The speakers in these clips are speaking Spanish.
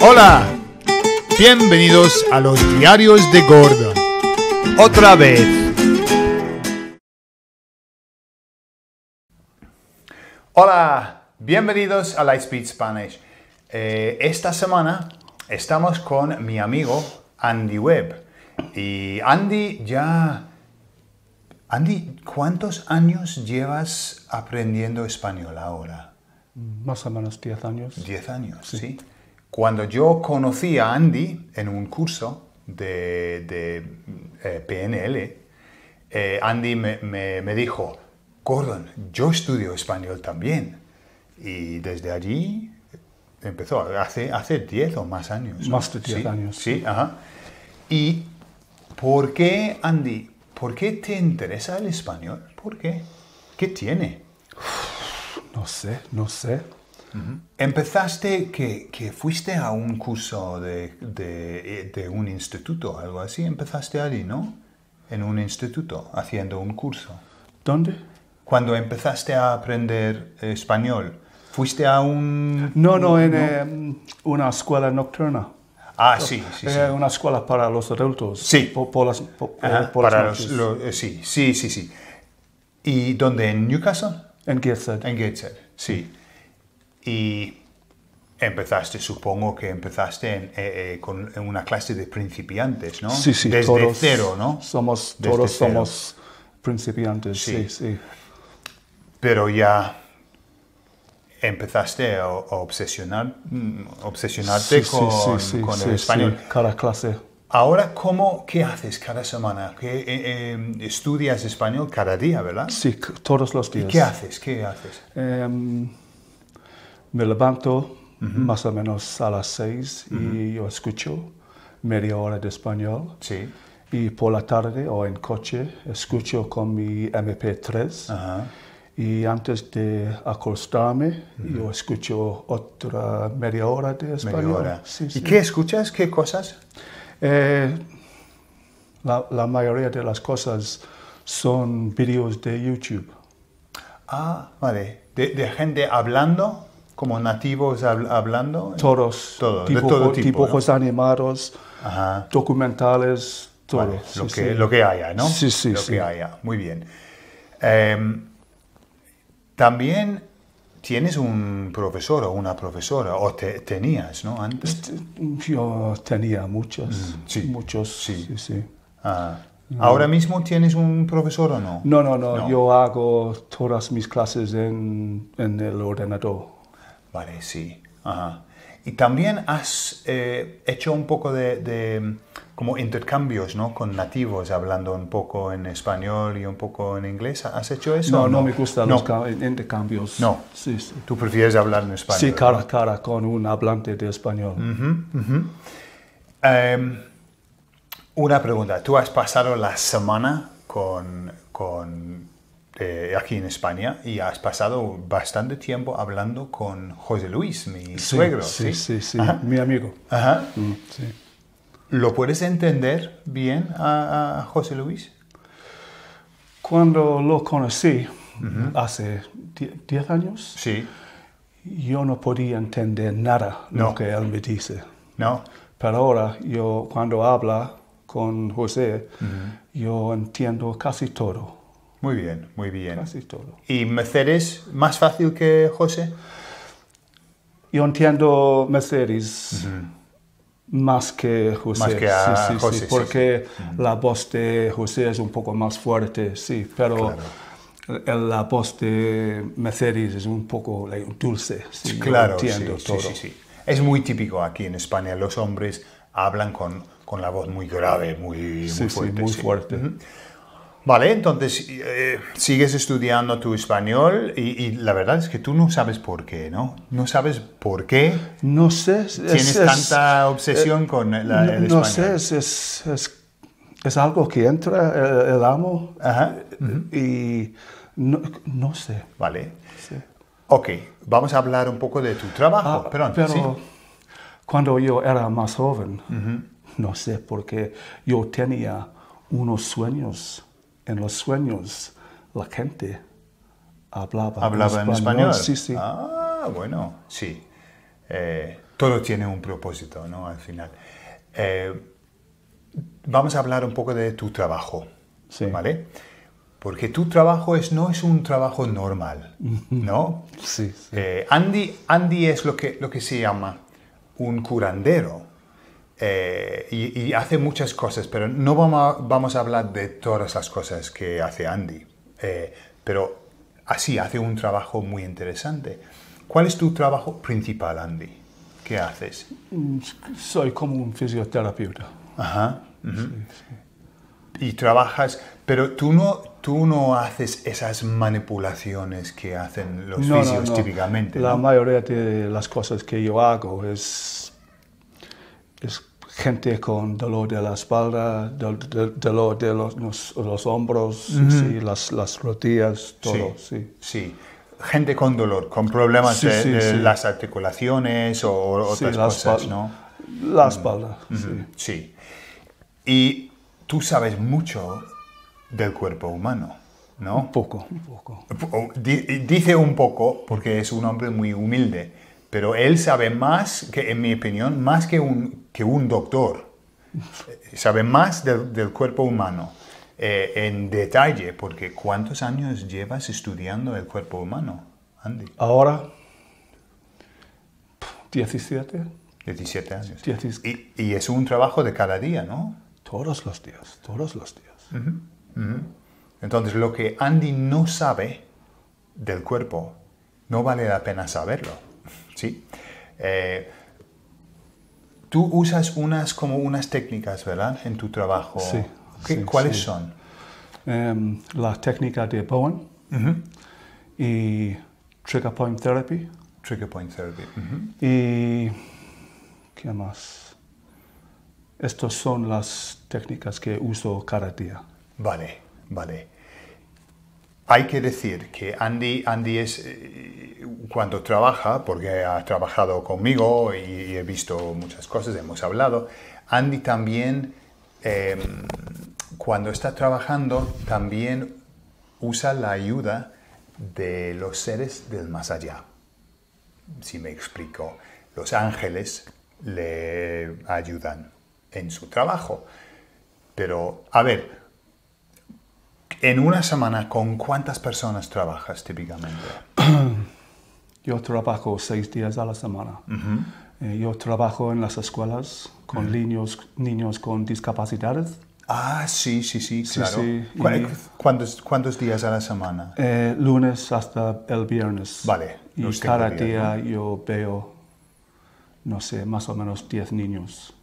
Hola, bienvenidos a los diarios de Gordon. Otra vez. Hola, bienvenidos a Lightspeed Spanish. Eh, esta semana estamos con mi amigo Andy Webb. Y Andy ya... Andy, ¿cuántos años llevas aprendiendo español ahora? Más o menos 10 años. 10 años, ¿sí? Cuando yo conocí a Andy en un curso de, eh, PNL, eh, Andy me, dijo, Gordon, yo estudio español también. Y desde allí empezó, hace, hace 10 o más años. Más de 10 años. Sí, ajá. ¿Y por qué, Andy, por qué te interesa el español? ¿Por qué? ¿Qué tiene? No sé, no sé. Empezaste que, que, fuiste a un curso de, de, un instituto, algo así. Empezaste allí, ¿no? En un instituto, haciendo un curso. ¿Dónde? Cuando empezaste a aprender español, ¿fuiste a un...? No, no, en em, una escuela nocturna. Ah, sí, eh, sí, Una escuela para los adultos. Sí. Por, para los, sí, sí, sí, sí. ¿Y dónde? ¿En Newcastle? En Gateshead. En Gateshead, sí y empezaste, supongo que empezaste en, eh, eh, con una clase de principiantes, ¿no? Sí, sí, Desde cero, ¿no? Somos, todos somos principiantes, sí. sí. Pero ya empezaste a, obsesionar, mm, obsesionarte con, el español. cada clase. Ahora, ¿cómo, ¿qué haces cada semana? Eh, ¿Estudias español cada día, verdad? Sí, todos los días. ¿Y qué haces? ¿Qué haces? Em, me levanto más o menos a las seis y yo escucho media hora de español. Sí. Y por la tarde o en coche escucho con mi MP3. Y antes de acostarme, yo escucho otra media hora de español. Media hora. ¿Y qué escuchas? ¿Qué cosas? Eh, la, mayoría de las cosas son vídeos de YouTube. Ah, vale. de, gente hablando? como nativos hablando? Todos. de tipo. Dibujos animados, documentales, todo. lo, que, lo que haya, ¿no? Sí, sí, Lo que haya, muy bien. Em, también tienes un profesor o una profesora, o tenías, ¿no? Antes. Este, yo tenía muchos. Mm, muchos, sí. sí, ah. ¿Ahora mismo tienes un profesor o no? No, no, no. Yo hago todas mis clases en, en el ordenador. Vale, sí. Y también has eh, hecho un poco de, como intercambios, ¿no? Con nativos, hablando un poco en español y un poco en inglés. ¿Has hecho eso? No, no, me gustan los intercambios. No. Sí, Tú prefieres hablar en español. Sí, cara a cara con un hablante de español. Em, una pregunta. ¿Tú has pasado la semana con eh, aquí en España y has pasado bastante tiempo hablando con José Luis, mi suegro. Sí, sí, sí, mi amigo. Ajá. Mm, sí. ¿Lo puedes entender bien a, José Luis? Cuando lo conocí, hace 10 años, sí. yo no podía entender nada de lo que él me dice. No. Pero ahora, yo cuando habla con José, yo entiendo casi todo. Muy bien, muy bien. ¿Y Mercedes más fácil que José? Yo entiendo Mercedes más que José. Más que a sí, José, porque la voz de José es un poco más fuerte, sí, pero... la voz de Mercedes es un poco dulce. Sí, claro, entiendo sí, Sí, es muy típico aquí en España. Los hombres hablan con, con la voz muy grave, muy, muy fuerte. muy fuerte. Vale, entonces eh, sigues estudiando tu español y, la verdad es que tú no sabes por qué, ¿no? No sabes por qué. No sé. tienes tanta eh, obsesión con la, el español. No sé, es, algo que entra eh, el, amo Ajá. y no, sé. Vale. Sí. Ok, vamos a hablar un poco de tu trabajo. Ah, pero cuando yo era más joven, no sé por qué, yo tenía unos sueños en los sueños la gente hablaba, ¿Hablaba en español. Sí, sí. Ah, bueno, sí. Eh, todo tiene un propósito, ¿no? Al final. Eh, vamos a hablar un poco de tu trabajo, ¿vale? Porque tu trabajo es, no es un trabajo normal, ¿no? sí. sí. Eh, Andy, Andy es lo que, lo que se llama un curandero. Eh, y, hace muchas cosas, pero no vamos a, vamos a, hablar de todas las cosas que hace Andy. Eh, pero así hace un trabajo muy interesante. ¿Cuál es tu trabajo principal, Andy? ¿Qué haces? Soy como un fisioterapeuta. Ajá. Y trabajas, pero tú no, tú no haces esas manipulaciones que hacen los fisios no. típicamente. La mayoría de las cosas que yo hago es, es gente con dolor de la espalda, dolor de los, hombros, las, las, rodillas, todo. Sí, sí, gente con dolor, con problemas de, las articulaciones o, otras cosas, ¿no? La espalda, sí. Y tú sabes mucho del cuerpo humano. ¿No? poco, poco. Dice un poco porque es un hombre muy humilde, pero él sabe más, que en mi opinión, más que un que un doctor. Eh, sabe más del, cuerpo humano eh, en detalle, porque ¿cuántos años llevas estudiando el cuerpo humano, Andy? Ahora, 17. 17 años. Y, es un trabajo de cada día, ¿no? Todos los días, todos los días. Entonces, lo que Andy no sabe del cuerpo, no vale la pena saberlo. ¿sí? Eh, Tú usas unas como unas técnicas, ¿verdad? En tu trabajo. Sí. ¿Cuáles son? Em, la técnica de Bowen y Trigger Point Therapy. Trigger Point Therapy. Y qué más. Estas son las técnicas que uso cada día. Vale, vale hay que decir que Andy, Andy es, eh, cuando trabaja, porque ha trabajado conmigo y he visto muchas cosas, hemos hablado, Andy también, em, cuando está trabajando, también usa la ayuda de los seres del más allá. Si me explico, los ángeles le ayudan en su trabajo. Pero, a ver, en una semana, ¿con cuántas personas trabajas típicamente? Yo trabajo seis días a la semana. Eh, yo trabajo en las escuelas con niños, niños con discapacidades. Ah, sí, sí, sí, claro. ¿Cuántos, días a la semana? Eh, lunes hasta el viernes. Vale. Y cada día yo veo, no sé, más o menos diez niños.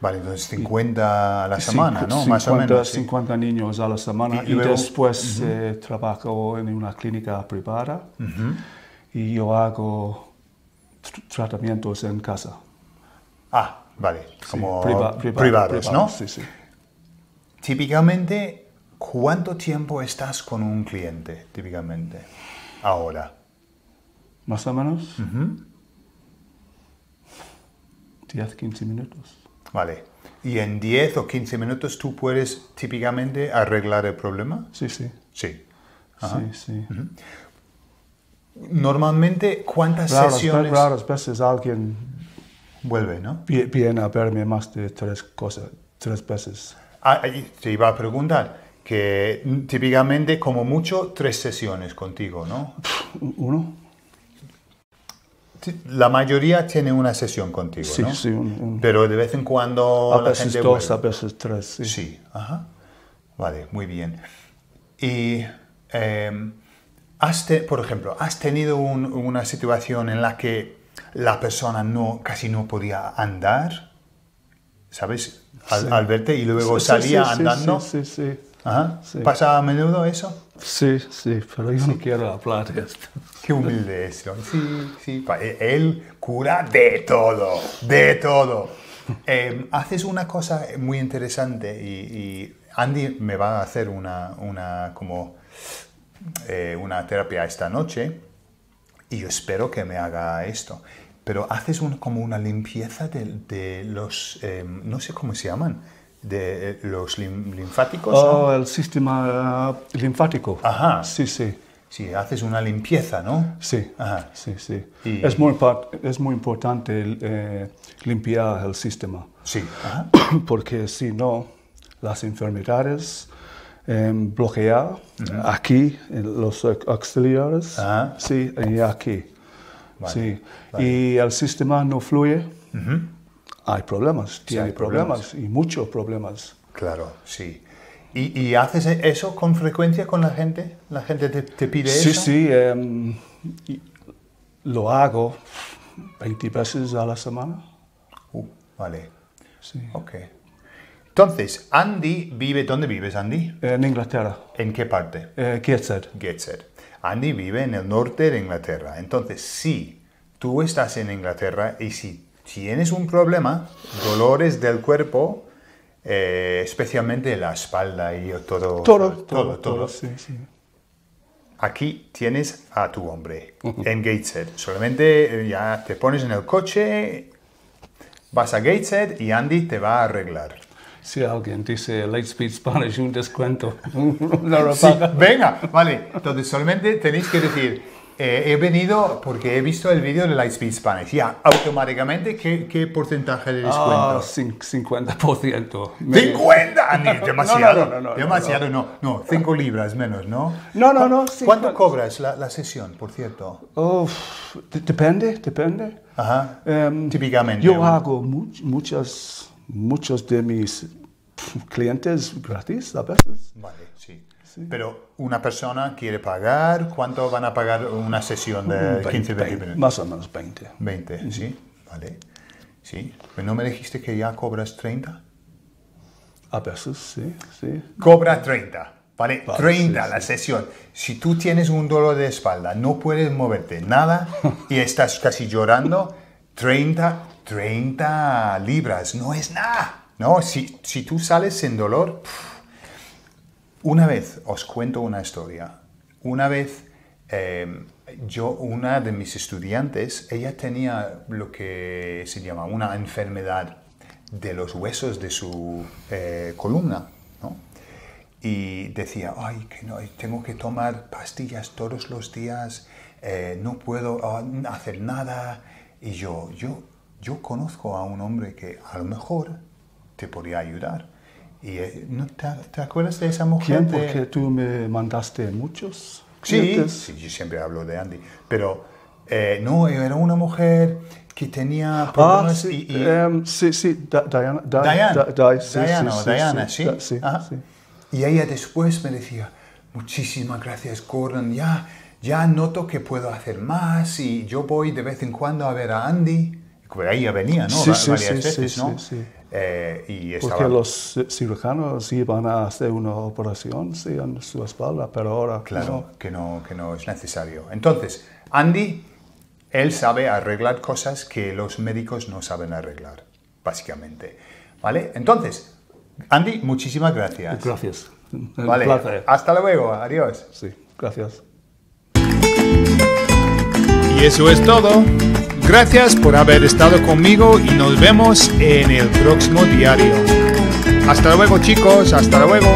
Vale, entonces 50 a la semana, ¿no? Más o menos. 50 niños a la semana y, después eh, trabajo en una clínica privada y yo hago tratamientos en casa. Ah, vale, como privados, ¿no? Sí, sí. Típicamente, ¿cuánto tiempo estás con un cliente, típicamente, ahora? Más o menos. 10, 15 minutos. Vale. ¿Y en 10 o 15 minutos tú puedes típicamente arreglar el problema? Sí, sí. Sí. Sí, sí. Normalmente, ¿cuántas raras, sesiones? Raras veces alguien vuelve, ¿no? Viene a verme más de tres cosas, tres veces. Ah, te iba a preguntar que mm, típicamente, como mucho, tres sesiones contigo, ¿no? Uno. La mayoría tiene una sesión contigo, ¿no? Sí, sí. Pero de vez en cuando... la gente dos, vuelve. a veces tres, sí. ajá. Vale, muy bien. Y, em, por ejemplo, ¿has tenido una situación en la que la persona no, casi no podía andar? ¿Sabes? Al, verte y luego salía andando. Sí, sí, sí. ¿Pasa a menudo eso? Sí, sí, pero yo no quiero hablar de esto. Qué humilde eso. Sí, sí. E, él cura de todo, de todo. Eh, haces una cosa muy interesante y, Andy me va a hacer una, una como, eh, una terapia esta noche y yo espero que me haga esto. Pero haces como una limpieza de, los, eh, no sé cómo se llaman, de eh, los linfáticos. Oh, el sistema eh, linfático. Ajá. Sí, sí. Sí, haces una limpieza, ¿no? Sí, Ajá. sí, sí. Es, muy es muy importante eh, limpiar el sistema. Sí. Porque si no, las enfermedades em, bloquean aquí, en los auxiliares, Ajá. sí, y aquí. sí. Y el sistema no fluye. Hay problemas, tiene problemas. y muchos problemas. Claro, sí. ¿Y, haces eso con frecuencia con la gente? ¿La gente te, pide sí, eso? Sí, sí. Em, lo hago 20 veces a la semana. Uh, vale. Sí. Ok. Entonces, Andy vive... ¿Dónde vives, Andy? En Inglaterra. ¿En qué parte? Eh, Gateshead. Andy vive en el norte de Inglaterra. Entonces, si tú estás en Inglaterra y si tienes un problema, dolores del cuerpo, eh, especialmente la espalda y todo. Todo, todo, todo. sí, sí. Aquí tienes a tu hombre en Gateshead. Solamente eh, ya te pones en el coche, vas a Gateshead y Andy te va a arreglar. Si alguien dice Lightspeed Spanish, un descuento. venga, vale. Entonces solamente tenéis que decir, eh, he venido porque he visto el vídeo de Lightspeed Spanish. Ya, automáticamente, ¿qué, porcentaje de descuento? Ah, 50%. ¡50! Ah, demasiado. No, no, demasiado, no. No, 5 libras menos, ¿no? No, no, no. ¿Cuánto cobras la, la sesión, por cierto? depende, depende. Ajá. Em, Típicamente. Yo hago muchos de mis clientes gratis a veces. Vale, sí. Pero una persona quiere pagar, ¿cuánto van a pagar una sesión de 15, 20 minutos? Más o menos 20. 20, sí, vale. Sí. ¿Pero ¿No me dijiste que ya cobras 30? A veces, sí, sí. Cobra 30. Vale, 30 la sesión. Si tú tienes un dolor de espalda, no puedes moverte nada y estás casi llorando, 30, 30 libras, no es nada. No, si, si tú sales sin dolor... Una vez, os cuento una historia. Una vez, em, yo, una de mis estudiantes, ella tenía lo que se llama una enfermedad de los huesos de su eh, columna, ¿no? Y decía, ay, que no, tengo que tomar pastillas todos los días, eh, no puedo ah, hacer nada. Y yo, yo conozco a un hombre que a lo mejor te podría ayudar ¿Y eh, no te, acuerdas de esa mujer? ¿Quién? Porque tú me mandaste muchos. Sí, sí, yo siempre hablo de Andy. Pero eh, no, era una mujer que tenía ah, sí, y, sí, Diana. Diana, sí, Diana, sí, Y ella después me decía, muchísimas gracias Gordon, ya, ya noto que puedo hacer más y yo voy de vez en cuando a ver a Andy. Ella venía, ¿no? Varias veces, ¿no? Eh, y estaban... Porque los cirujanos iban a hacer una operación sí, en su espalda, pero ahora... Claro, Que, no, que no es necesario. Entonces, Andy, él sabe arreglar cosas que los médicos no saben arreglar, básicamente. ¿Vale? Entonces, Andy, muchísimas gracias. Gracias. Vale, placer. hasta luego, adiós. Sí, gracias. Y eso es todo. Gracias por haber estado conmigo y nos vemos en el próximo diario. Hasta luego chicos, hasta luego.